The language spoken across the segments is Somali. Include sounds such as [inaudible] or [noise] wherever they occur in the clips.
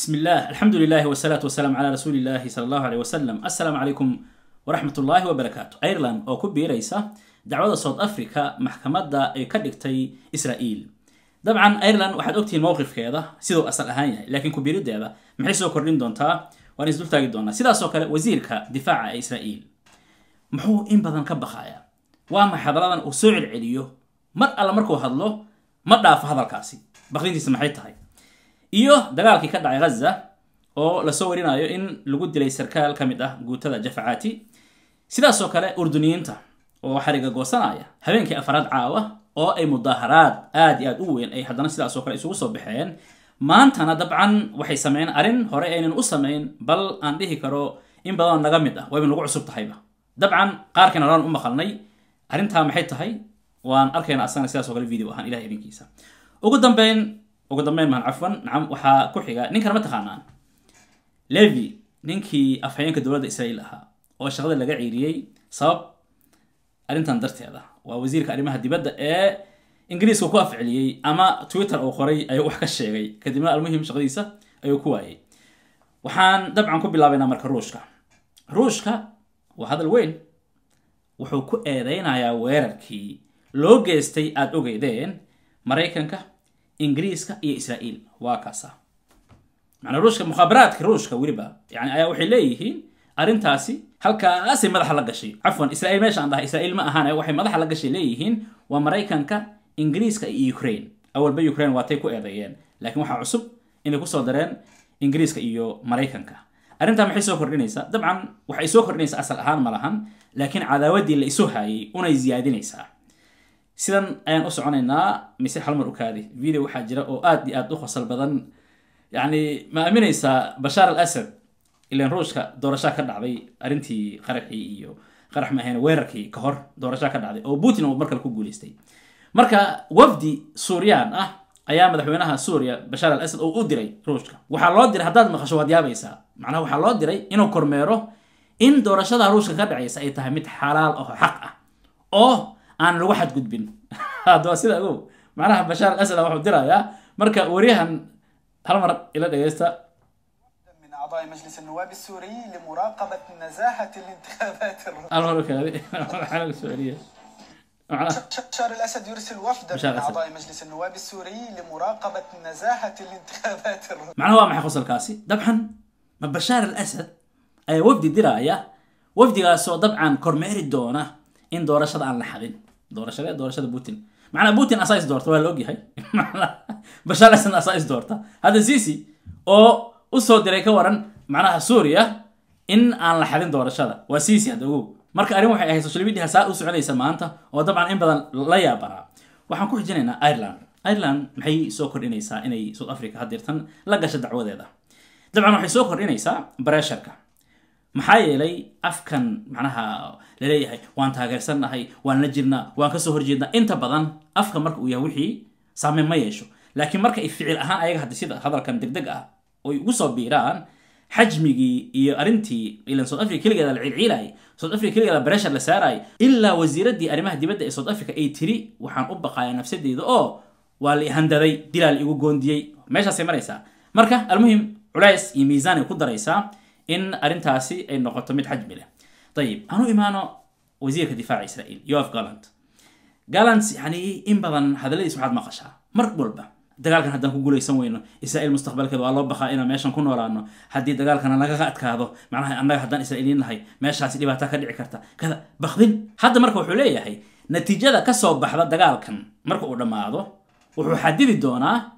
بسم الله الحمد لله والصلاة والسلام على رسول الله صلى الله عليه وسلم السلام عليكم ورحمة الله وبركاته أيرلاند أو كبيريسة دعوة صوت أفريكا محكمة أي كدكتي إسرائيل dabcan ireland waxaad ogtihiin mowqifkeeda siduu asal ahaan yahay laakiin kubiirideeda maxay soo kordhin doontaa waan isdultaagi doonaa sidaasoo kale wasiirka difaaca ee israa'iil muxuu in badan ka baqayaa waa ma hadaladan uu soo celceliyo mar alla markuu hadlo ma dhaafo hadalkaasi baqrintiisa maxay tahay iyo dagaalkii ka dhacay ghaza oo lasoo warinayo in lagu dilay sarkaal ka mid ah guutada jafacaati sidaasoo kale urduniyiinta oo xariga goosanaya habeenkii afaraad caawa oo ay mudaaharaad aad iyo aad u weyn ay haddana sidaasoo kale isugu soo baxeen maantana dabcan waxay sameyn arrin hore aynan u samayn bal aan dhihi karo in badan naga mid ah wayba nagu cusub tahayba dabcan qaarkiina horaan u maqalnay arrintaa maxay tahay waan arkayna asagana sidaasoo kale video ahaan ilahay idinkiisa ugu dambeyn ugu dambeyn mahan cafan nacam waxaa ku xiga ninkana ma taqaanaa levi ninkii afhayeenka dowladda israa'iil ahaa oo shaqada laga ciiriyey sabab arrintan darteeda ah. waa wasiirka arrimaha dibadda ee ingiriiska ku afceliyey ama twitter uu qoray ayuu wax ka sheegay kadibna almuhim shaqadiisa ayuu ku waayey waxaan dabcan ku bilaabaynaa marka ruushka ruushka waa hadal weyn wuxuu ku eedaynayaa weerarkii loo geystay aada ogeydeen maraykanka ingiriiska iyo israa'iil waa kaasa maanaa ruushka mukhaabaraadka ruushka weliba yani ayaa waxay leeyihiin arrintaasi halkaasay madaxa la gashay cafwan israiil meesha aan dhahay israiil ma ahaan waxay madaxa la gashay leeyihiin waa maraykanka ingiriiska iyo ukraine awalba ukraine waatay ku eedeeyeen laakiin waxaa cusub inay ku soo dareen ingiriiska iyo maraykanka arrintaa maxay soo kordhinaysaa dabcan waxay soo kordhinaysaa asal ahaan malahan laakiin cadaawaddii la isu haayay unay ziyaadinaysaa sidan ayaan u soconaynaa mise halmar u kaadi video waxaa jira oo aad iyo aad u khosal badan yacni ma aaminaysaa bashaar al asad ilan ruushka doorashaa ka dhacday arrintii qaraxii iyo qarax ma ahayn weerarkii ka hor doorashaa ka dhacday oo putin uu markale ku guuleystay marka wafdi suuriyaan ah ayaa madaxweynaha suuriya bashaar al asad oo u diray ruushka waxaa loo diray haddaad maqasho waad yaabaysaa macnaha waxaa loo diray inuu kormeero in doorashada ruushka ka dhacaysa ay tahay mid xalaal aho xaq ah oo أنا الواحد قد بين [laughs] هذا سيدا أقول معناها بشار الأسد أو حبدرا يا مرك وريها هل إلى دقيقة من أعضاء مجلس النواب السوري لمراقبة نزاهة الانتخابات الرئاسية أنا [laughs] مركا السورية بشار الاسد يرسل وفدا من اعضاء مجلس النواب السوري لمراقبه نزاهه الانتخابات الرئاسيه معناه ما حيخص الكاسي دبحا ما بشار الاسد اي وفدي درايه وفد سو دبعا كورميري دونا ان دور شرع لحظين doorashade doorashada putin macnaa putin asaa is doorta waa la ogyahay bashaar asan asaa is doorta hadda cici oo usoo diray ka waran macnaha suuriya in aan la xadin doorashada waa cici hadda ogow marka arrin waxay ahayd social media saa u soconaysa maanta oo dabcan in badan la yaabanaa waxaan ku xijinaynaa ireland ireland maxay soo kordhinaysaa inay south africa haddeertan la gasho dacwadeeda dabcan waxay soo kordhinaysaa bareesharka maxaa yeelay afkan macnaha laleeyahay waan taageersannahay waan la jirnaa waan kasoo horjeednaa inta badan afka marka uu yahay wixii saameen ma yeesho laakiin marka ay ficil ahaan ayaga haddi sida hadalkan degdeg deg ah oy ugu soo biiraan xajmigii iyo arrintii ilan south africa keligeeda la cilciilaayay south africa keligeeda breshar la saaraayay ilaa wasiiraddii arrimaha dibadda ee south africa ay tiri waxaan u baqayaa nafsadeeda oo waa la ihandaday dilaa la igu goondiyey meeshaasay maraysaa marka almuhim culays iyo miisaan ay ku daraysaa in arrintaasi ay noqoto mid xajmi leh ayib anu imaano wasiirka difaaca israail yof galand galand yani in badan hadaladiis waxaad maqashaa mar walba dagaalkan haddaan ku guulaysan weyno israail mustaqbalkeeda waa loo baqaa inaan meeshan ku noolaano haddii dagaalkana nagaga adkaado macnaha annaga haddaan israailiin nahay meeshaasi dhibaataa ka dhici karta kada bakdin hadda marka wuxuu leeyahay natiijada kasoo baxda dagaalkan marka uu dhammaado wuxuu xadidi doonaa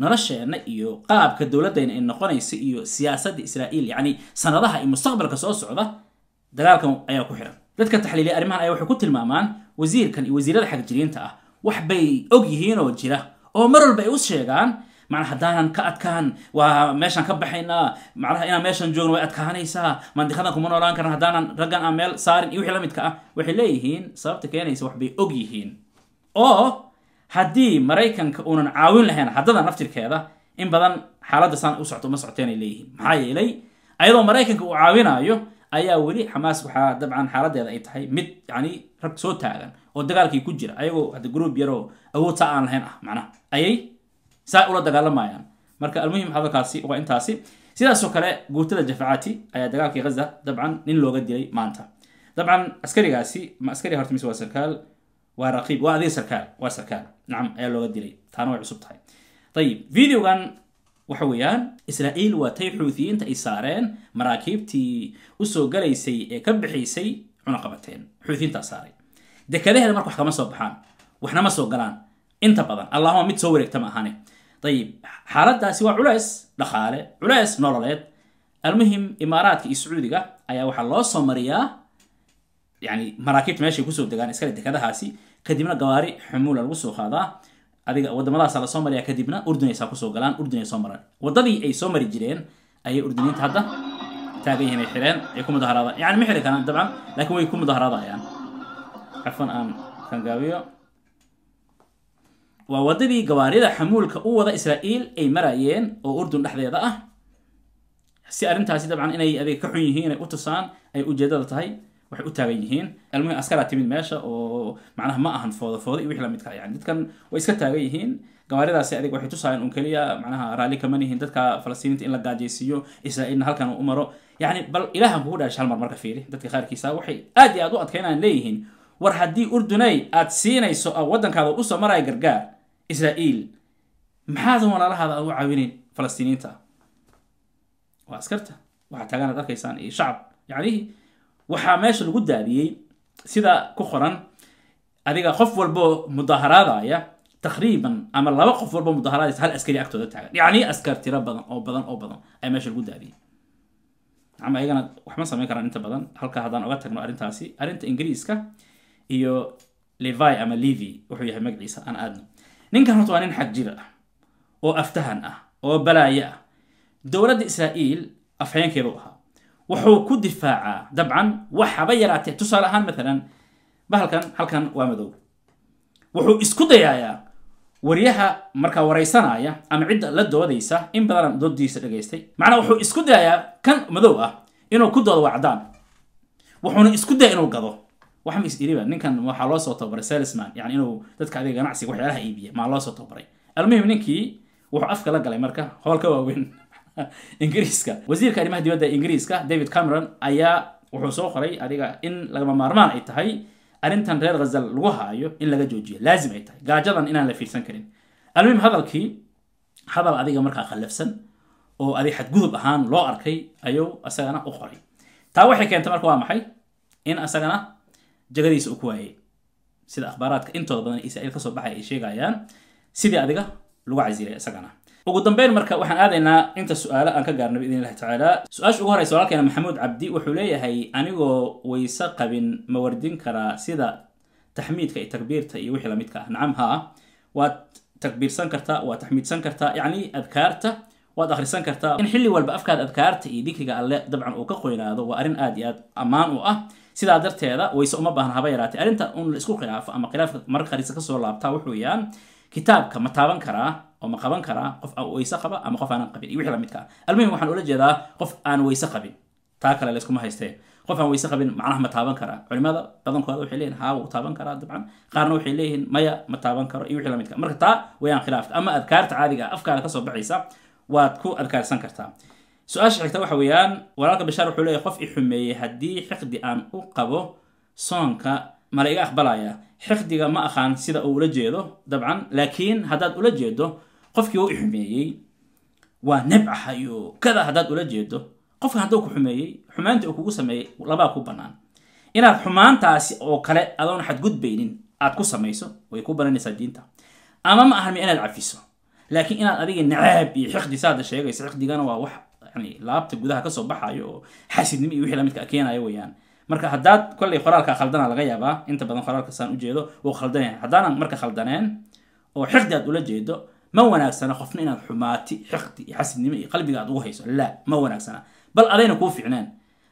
nolosheenna iyo qaabka dowladdeena ay noqonaysa iyo siyaasadda israa'iil yacni sanadaha iyo mustaqbalka soo socda dagaalkan ayaa ku xiran dadka taxliiliya arrimahan ayaa waxay ku tilmaamaan wasiirkan iyo wasiirada xagjiriinta ah wax bay og yihiin oo jira oo mar walba ay u sheegaan macna haddaanan ka adkaan waa meeshaan ka baxaynaa macnaha inaan meeshan joogno way adkaanaysaa mandiqadan kuma noolaan karna haddaanan raggan aan meel saarin iyo wixii la midka ah waxay leeyihiin sababta keenaysa wax bay og yihiin oo haddii maraykanka uunan caawin lahayn haddada naftirkeeda in badan xaaladda saan u socto ma socteen ay leeyihiin maxaa yeelay ayadoo maraykanka uu caawinaayo ayaa weli xamaas waxaa dabcan xaaladeeda ay tahay mid yani rag soo taagan oo dagaalkii ku jira ayagoo hadda gruub yaroo awoodtaa aan lahayn ah macnaha ayay saa ula dagaalamayaan marka almuhim hadalkaasi waa intaasi sidaasoo kale guutada jafacaati ayaa dagaalkii ghaza dabcan nin looga dilay maanta dabcan askarigaasi ma askari horta mise waa sarkaal waa raqiib waa adiga sarkaal waa sarkaal nacam ayaa looga dilay taana way cusub tahay ayib videogan waxa weeyaan israa'iil waa tay xuutiyiinta ay saareen maraakiibtii usoo galaysay ee ka bixaysay cuna qabateen xuutiyiintaa saaray dekadaheeda marka wax kama soo baxaan waxnama soo galaan inta badan allahuma mid soo wareegta ma ahane ayib xaaladdaasi waa culays dhaqaale culays nololeed almuhim imaaraadka iyo sacuudiga ayaa waxaa loo soo mariyaa yani maraakiibta meesha kusoo degaan iskale dekadahaasi kadibna gawaari xumuula lagu soo qaadaa adiga wadamadaasa lasoo maraya kadibna urdunaysaa kusoo galaan urdun ay soo maraan wadadii ay soo mari jireen ayay urduniinta hadda taagan yihiin ay xireen ay ku mudaharaadaan yani ma xiri karaan dabcan laakiin way ku mudaharaadayaan cafan aan kangaabiyo waa wadadii gawaarida xamuulka u wada israa'iil ay marayeen oo urdun dhexdeeda ah si arrintaasi dabcan inay adiga ka xun yihiin inay u tusaan ay ujeedada tahay waxay u taagan yihiin ilmihi askaraa timid meesha oo macnaha ma ahan fooda fooda iyo wixii lamid ka ah. yani dadkan way iska taagan yihiin gawaaridaasi adig waxay tusaayeen un keliya macnaha raalli kama dadka falastiiniinta in la gaajaysiiyo israa'iilna halkan u maro yacni bal ilahan kugu dhaashay halmar marka fiiri dadka qaarkiisa waxay aad iyo aad u adkaynayaan leeyihiin war haddii urduney aad siinayso waddankaada usoo maraya gargaar israa'iil maxaadan walaalahaada aad u caawinayn falastiiniinta waa askarta waxaa taagaanaad arkaysaan iyo shacab yacnihii waxaa meesha lagu daadiyey sida ku qoran adiga qof walbo mudaharaadaya taqriiban ama laba qof walbo mudaharaadaysa hal askari agtooda taagan yacni askar tiro badan oo badan oo badan ayaa meesha lagu daadiyey ama ayagana waxma samayn karaan inta badan halka haddaan oga tagno arrintaasi arrinta ingiriiska iyo levi ama levy wuxuu yahay magaciisa aan aadno ninkan horta waa nin xagjira ah oo aftahan ah oo balaayo ah dowladda israa'iil afhayeenkeedu ahaa wuxuu ku difaacaa dabcan waxaba haba yaraatee tusaale ahaan maalan bahalkan halkan waa madow wuxuu isku dayayaa waryaha markaa waraysanaya ama cidda la doodaysa in badanaan doodiisa dhagaystay macnaa wuxuu isku dayayaa kan madow ah inuu ku doodo waa caddaan wuxuuna isku daya inuu gado waxma is ninkan waxaa loo soo tababaray salesman yani inuu dadka adiga ganacsiga waxyaalaha iibiya maa loo soo tababaray almuhim ninkii wuxuu afka la galay marka hoolka waaweyn [laughs] ingiriiska wasiirka arrimaha dibadda ingiriiska david cameron ayaa wuxuu soo qoray adiga in lagama maarmaan ay tahay arrintan reer khazal lagu haayo in laga joojiyo laazim ay tahay gaajadan inaan la fiirsan karin almuhim hadalkii hadal adiga markaa khallafsan oo adig xadgudub ahaan loo arkay ayuu asagana u qoray taa waxay keentay marka waa maxay in asagana jagadiisa uu ku waayay sida akhbaaraadka intooda badan israiil kasoo baxay ay sheegayaan sidii adiga lagu casiilay isagana ugu dambeyn marka waxaan aadaynaa inta su-aalo aan ka gaarnay biidn tacaala su-aasha ugu horeysa walaalkeena maxamuud cabdi wuxuu leeyahay anigoo wayse qabin ma wardin karaa sida taxmiidka iyo takbiirta iyo wixii lamidka ah nacam haa waad takbiirsan kartaa waad taxmiidsan kartaa yacni adkaarta waad akhrisan kartaa in xilli walba afkaada adkaarta iyo dikriga alle dabcan uu ka qoynaado waa arrin aad iyo aad ammaan u ah sidaa darteeda wayse uma baahan haba yaraatay arrinta un la isku khilaafo ama khilaafka marka qarisa kasoo laabtaa wuxuu yaan kitaabka ma taaban karaa oo ma qaban karaa qof weyse qaba ama qof aanan qabin iyo wixii lamidka ah almuhim waxaan ula jeedaa qof aan weyse qabin taa kale layskuma haystee qof aan weyse qabin macnaha ma taaban karaa culimada badankooda waxay leeyihin haa wuu taaban karaa dabcan qaarna waxay leeyihiin maya ma taaban karo iyo wixii lamidka ah. marka taa wayaan khilaafta ama adkaarta caadiga ah, afkaada kasoo baxaysa waad ku adkaarsan kartaa su-aasha xigta waxa weeyaan walaalka bashaar wuxuu leeyahy qof i xumeeyey haddii xiqdi aan u qabo soonka mala iga aqbalaya xiqdiga ma aqaan sida uu ula jeedo dabcan laakiin haddaad ula jeedo qofkii uu xumeeyey waa neb iyo kada haddaad ula jeedo qofka hadduu ku xumeeyey xumaanta uu kugu sameeyey labaa ku bannaan inaad xumaantaasi oo kale adoon xadgudbaynin aad ku samayso way ku bananaysaa diinta ama ma ahan inaad cafiso laakiin inaad adiga nacaab iyo xiqdi saada sheegayso xiqdigana waa wax yani laabta gudaha kasoo baxayo oo xasidnimo iyo wixii lamidka keenayo weeyaan marka haddaad kolley qoraalka khaldana laga yaabaa inta badan qoraalka saan ujeedo wuu khaldanaya haddaanan marka khaldaneen oo xiqdi aad ula jeedo ma wanaagsana qofna inaad xumaati xiqdi iyo xasibnimo iyo qalbiga aad ugu hayso laa ma wanaagsana bal adayna kuu fiicnaan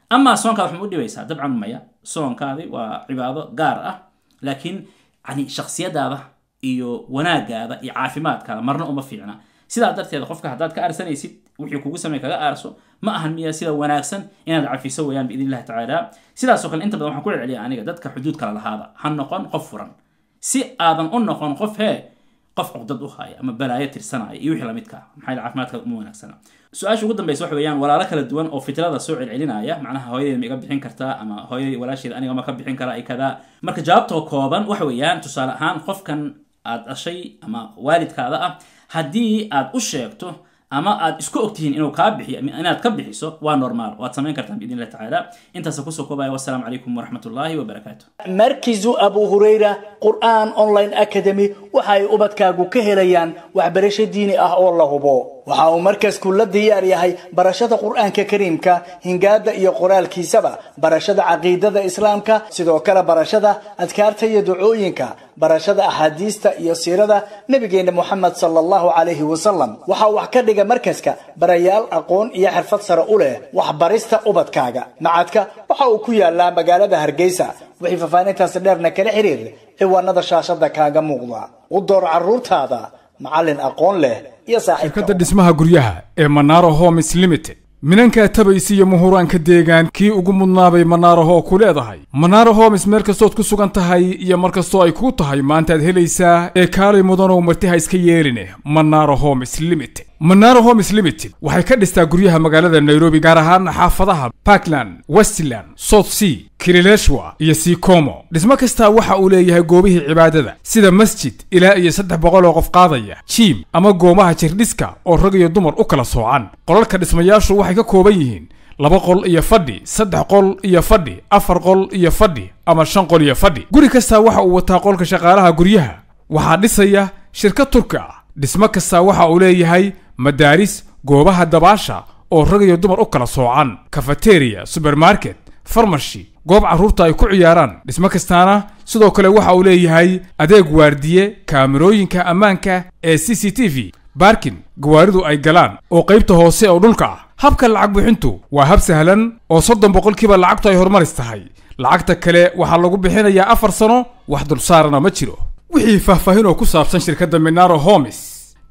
amaa soonkaada waxma u dhibaysaa dabcan maya soonkaadi waa cibaado gaar ah laakiin yani shaksiyadaada iyo wanaagaada iyo caafimaadkaada marna uma fiicna sidaa darteeda qofka haddaad ka arsanaysid wixii kugu samey kaga aarso ma ahan miya sida wanaagsan inaad cafiso weyaan biidn tacaala sidaasoo kale inta badan waxaan ku celceliya aniga dadka xuduud kala lahaada ha noqon qof furan si aadan u noqon qof hee qof cuqdad u haya ama balaayo tirsanaya iyo wixii lamidka ah maxaa caafimaadka uma wanaagsana su-aasha ugu dambeysa waxa weyaan walaalo kala duwan oo fitrada soo celcelinaya macnaha hooyadeed ma iga bixin kartaa ama hooyadey walaasheeda aniga ma ka bixin karaa i kadaa marka jawaabtoo kooban waxa weeyaan tusaale ahaan qofkan aad dhashay ama waalidkaada ah haddii aad u sheegto ama aad isku ogtihiin inuu kaa bixiyo inaad ka bixiso waa normaal waad samayn kartaan biidn tacaala intaasa kusoo koobaya wasalaamu calaykum waraxmatullaahi wabarakaatu markizu abu hurayra qur'aan online academy waxa ay ubadkaagu ka helayaan waxbarasho diini ah oo la hubo waxa uu markasku la diyaar yahay barashada qur'aanka kariimka hingaada iyo qoraalkiisaba barashada caqiidada islaamka sidoo kale barashada adkaarta iyo ducooyinka barashada axaadiista iyo siirada nebigeenna moxamed sala allahu calayhi wasalam waxaa wax ka dhiga markaska barayaal aqoon iyo xirfad sare u leh waxbarista ubadkaaga macadka waxa uu ku yaallaa magaalada hargeysa wixii faahfaahintaasi dheerna kala xiriir ciwaanada shaashadda kaaga muuqda u door carruurtaada macallin aqoon leh iyo saaxiibka dhismaha guryaha ee manaro homes limited minankaa tabaysi iyo muhuraanka deegaan kii ugu mudnaabay manaarahoo ku leedahay manaaraho mis meel kastood ku sugan tahay iyo mar kastoo ay kuu tahay maantaad helaysaa ee kaalay mudanow marti ha iska yeeline manaara homes limited manaara homes limited waxay ka dhistaa guryaha magaalada nairobi gaar ahaan xaafadaha puntland westland south sea kirileshwa iyo sikomo dhismo kastaa waxa uu leeyahay goobihii cibaadada sida masjid ilaa iyo saddex boqol oo qof qaadaya jiim ama goomaha jirdhiska oo rag iyo dumar u kala soocan qolalka dhismayaashu waxay ka kooban yihiin laba qol iyo fadhi saddex qol iyo fadhi afar qol iyo fadhi ama shan qol iyo fadhi guri kastaa waxa uu wataa qolka shaqaalaha guryaha waxaa dhisaya shirkad turka ah dhismo kastaa waxa uu leeyahay madaaris goobaha dabaasha oo rag iyo dumar u kala soocan kafateriya subermarket farmashi goob carruurta ay ku ciyaaraan dhismo kastaana sidoo kale waxa uu leeyahay adeeg waardiye kaamirooyinka ammaanka ee c c t v baarkin gawaaridu ay galaan oo qaybta hoose oo dhulka ah habka lacag bixintu waa hab sahlan oo soddon boqolkiiba lacagtu ay horumaris tahay lacagta kale waxaa lagu bixinayaa afar sano wax dulsaarana ma jiro wixii faahfaahin oo ku saabsan shirkadda minaro homes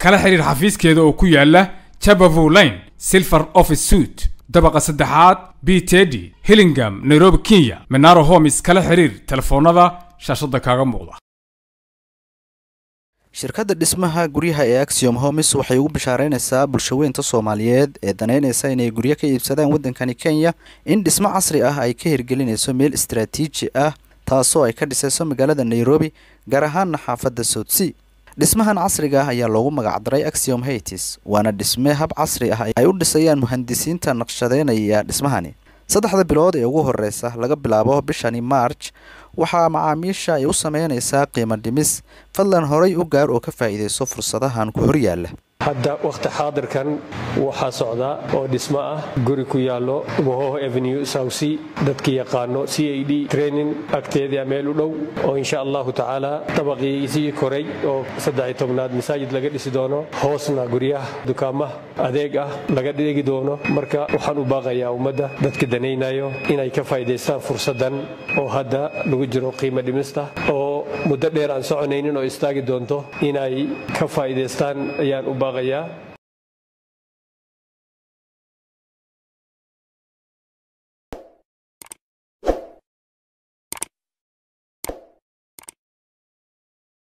kala xidhiir xafiiskeeda oo ku yaalla jabavo line silver office suit dabaqa saddexaad b tedi hillingam nairobi kenya menaro homis kala xiriir telefoonnada shaashadda kaaga muuqda shirkadda dhismaha guryaha ee axiom homes waxay ugu bishaareynaysaa bulshaweynta soomaaliyeed ee danaynaysa inay guryo ka iibsadaan waddankani kenya in dhismo casri ah ay ka hirgelinayso meel istaraatiiji ah taasoo ay ka dhisayso magaalada nairobi gaar ahaana xaafadda soudsea dhismahan casriga ah ayaa loogu magacdaray axiom haitis waana dhisme hab casri ah ay u dhisayaan muhandisiinta naqshadeynaya dhismahani saddexda bilood ee ugu horeysa laga bilaabo bishani march waxaa macaamiisha ay u sameyneysaa qiimo dhimis fadlan horay u gaar oo ka faa'iideyso fursadahan ku horyaalla hadda wakhti xaadirkan waxaa socda oo dhismo ah guri ku yaallo mohoho avenue south dadkii yaqaano c a d training agteedaa meel u dhow oo insha allahu tacaala dabaqisii koray oo saddex tobnaad masaajid laga dhisi doono hoosna guryaha dukaamah adeeg ah laga dhegi doono marka waxaan u baaqayaa ummadda dadka danaynayo inay ka faa'idaystaan fursaddan oo hadda lagu jiro qiimo dhimista oo muddo dheer aan soconaynin oo istaagi doonto inay ka faa'iidaystaan ayaan u baaqayaa